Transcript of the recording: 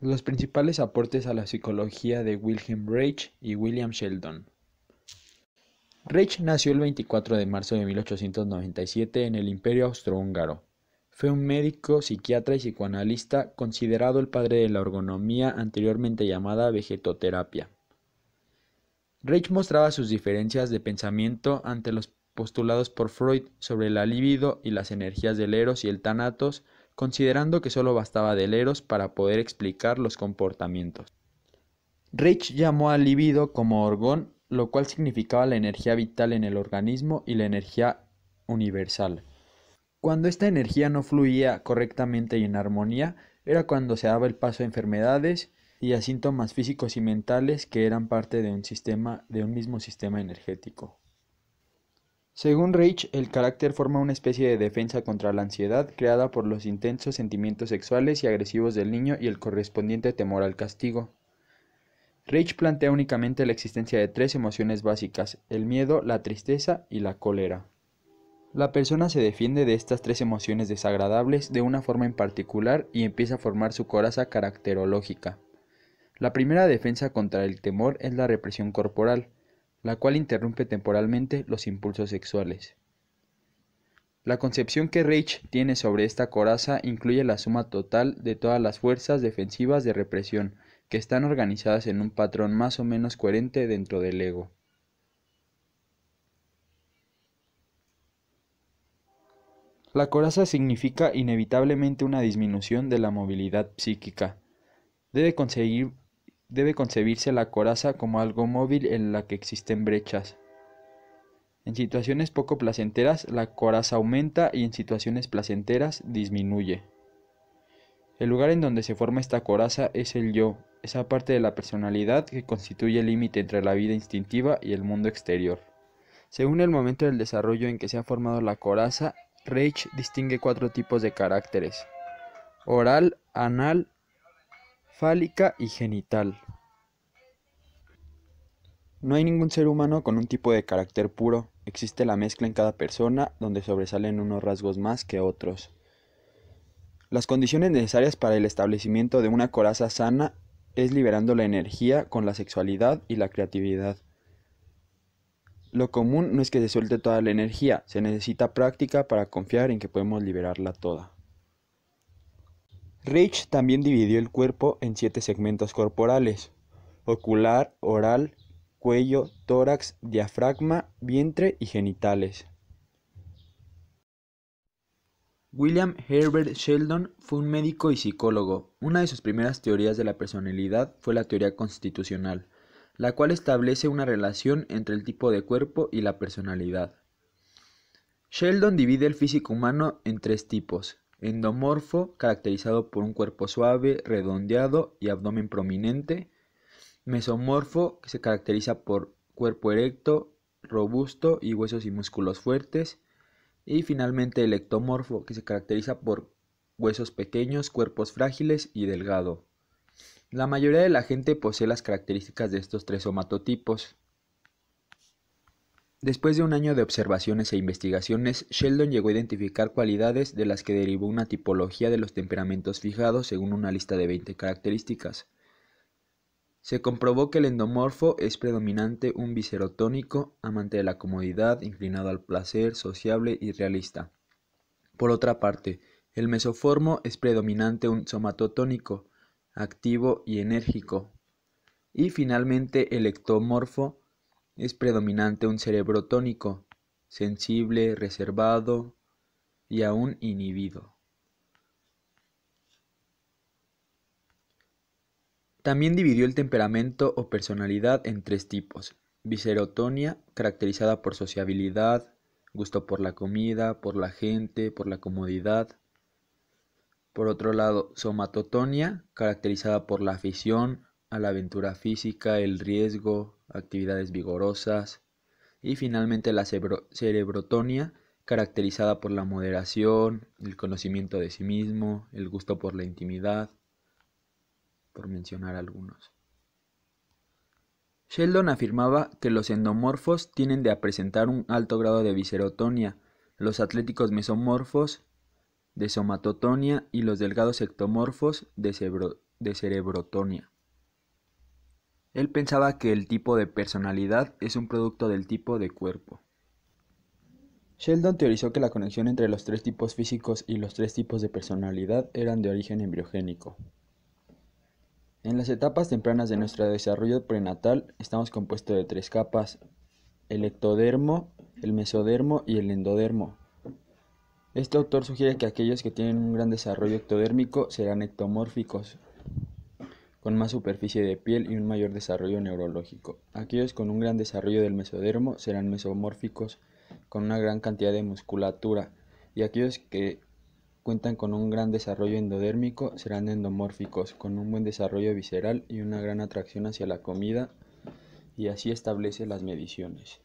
Los principales aportes a la psicología de Wilhelm Reich y William Sheldon. Reich nació el 24 de marzo de 1897 en el Imperio Austrohúngaro. Fue un médico, psiquiatra y psicoanalista considerado el padre de la ergonomía anteriormente llamada vegetoterapia. Reich mostraba sus diferencias de pensamiento ante los postulados por Freud sobre la libido y las energías del Eros y el tanatos considerando que solo bastaba de Leros para poder explicar los comportamientos. Rich llamó al libido como orgón, lo cual significaba la energía vital en el organismo y la energía universal. Cuando esta energía no fluía correctamente y en armonía, era cuando se daba el paso a enfermedades y a síntomas físicos y mentales que eran parte de un sistema de un mismo sistema energético. Según Reich, el carácter forma una especie de defensa contra la ansiedad creada por los intensos sentimientos sexuales y agresivos del niño y el correspondiente temor al castigo. Reich plantea únicamente la existencia de tres emociones básicas, el miedo, la tristeza y la cólera. La persona se defiende de estas tres emociones desagradables de una forma en particular y empieza a formar su coraza caracterológica. La primera defensa contra el temor es la represión corporal, la cual interrumpe temporalmente los impulsos sexuales. La concepción que Reich tiene sobre esta coraza incluye la suma total de todas las fuerzas defensivas de represión que están organizadas en un patrón más o menos coherente dentro del ego. La coraza significa inevitablemente una disminución de la movilidad psíquica. Debe conseguir Debe concebirse la coraza como algo móvil en la que existen brechas. En situaciones poco placenteras la coraza aumenta y en situaciones placenteras disminuye. El lugar en donde se forma esta coraza es el yo, esa parte de la personalidad que constituye el límite entre la vida instintiva y el mundo exterior. Según el momento del desarrollo en que se ha formado la coraza, Reich distingue cuatro tipos de caracteres. Oral, anal, fálica y genital. No hay ningún ser humano con un tipo de carácter puro, existe la mezcla en cada persona donde sobresalen unos rasgos más que otros. Las condiciones necesarias para el establecimiento de una coraza sana es liberando la energía con la sexualidad y la creatividad. Lo común no es que se suelte toda la energía, se necesita práctica para confiar en que podemos liberarla toda. Rich también dividió el cuerpo en siete segmentos corporales, ocular, oral, cuello, tórax, diafragma, vientre y genitales. William Herbert Sheldon fue un médico y psicólogo. Una de sus primeras teorías de la personalidad fue la teoría constitucional, la cual establece una relación entre el tipo de cuerpo y la personalidad. Sheldon divide el físico humano en tres tipos, Endomorfo, caracterizado por un cuerpo suave, redondeado y abdomen prominente. Mesomorfo, que se caracteriza por cuerpo erecto, robusto y huesos y músculos fuertes. Y finalmente el ectomorfo, que se caracteriza por huesos pequeños, cuerpos frágiles y delgado. La mayoría de la gente posee las características de estos tres somatotipos. Después de un año de observaciones e investigaciones, Sheldon llegó a identificar cualidades de las que derivó una tipología de los temperamentos fijados según una lista de 20 características. Se comprobó que el endomorfo es predominante un viscerotónico, amante de la comodidad, inclinado al placer, sociable y realista. Por otra parte, el mesoformo es predominante un somatotónico, activo y enérgico. Y finalmente el ectomorfo, es predominante un cerebro tónico, sensible, reservado y aún inhibido. También dividió el temperamento o personalidad en tres tipos. Viscerotonia, caracterizada por sociabilidad, gusto por la comida, por la gente, por la comodidad. Por otro lado, somatotonia, caracterizada por la afición a la aventura física, el riesgo, actividades vigorosas y finalmente la cerebrotonia caracterizada por la moderación, el conocimiento de sí mismo, el gusto por la intimidad, por mencionar algunos. Sheldon afirmaba que los endomorfos tienen de presentar un alto grado de viscerotonia, los atléticos mesomorfos de somatotonia y los delgados ectomorfos de, cerebrotonia. Él pensaba que el tipo de personalidad es un producto del tipo de cuerpo. Sheldon teorizó que la conexión entre los tres tipos físicos y los tres tipos de personalidad eran de origen embriogénico. En las etapas tempranas de nuestro desarrollo prenatal estamos compuestos de tres capas, el ectodermo, el mesodermo y el endodermo. Este autor sugiere que aquellos que tienen un gran desarrollo ectodérmico serán ectomórficos, con más superficie de piel y un mayor desarrollo neurológico. Aquellos con un gran desarrollo del mesodermo serán mesomórficos, con una gran cantidad de musculatura, y aquellos que cuentan con un gran desarrollo endodérmico serán endomórficos, con un buen desarrollo visceral y una gran atracción hacia la comida, y así establece las mediciones.